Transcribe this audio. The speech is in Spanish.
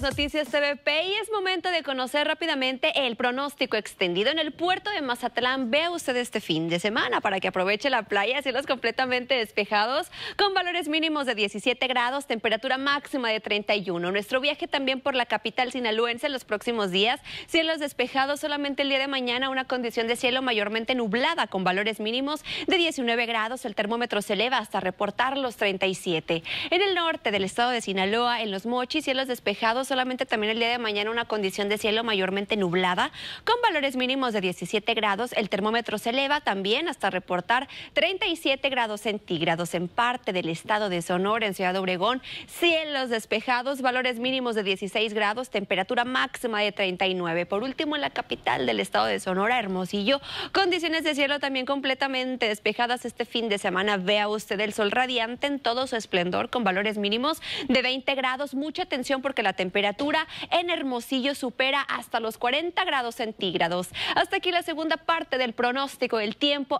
noticias TVP y es momento de conocer rápidamente el pronóstico extendido en el puerto de Mazatlán. Vea usted este fin de semana para que aproveche la playa, cielos completamente despejados, con valores mínimos de 17 grados, temperatura máxima de 31. Nuestro viaje también por la capital sinaloense en los próximos días, cielos despejados solamente el día de mañana, una condición de cielo mayormente nublada con valores mínimos de 19 grados. El termómetro se eleva hasta reportar los 37. En el norte del estado de Sinaloa, en los Mochis, cielos despejados solamente también el día de mañana una condición de cielo mayormente nublada, con valores mínimos de 17 grados. El termómetro se eleva también hasta reportar 37 grados centígrados en parte del estado de Sonora, en Ciudad Obregón, cielos despejados, valores mínimos de 16 grados, temperatura máxima de 39. Por último, en la capital del estado de Sonora, Hermosillo, condiciones de cielo también completamente despejadas este fin de semana. Vea usted el sol radiante en todo su esplendor con valores mínimos de 20 grados. Mucha atención porque la temperatura temperatura en Hermosillo supera hasta los 40 grados centígrados. Hasta aquí la segunda parte del pronóstico del tiempo.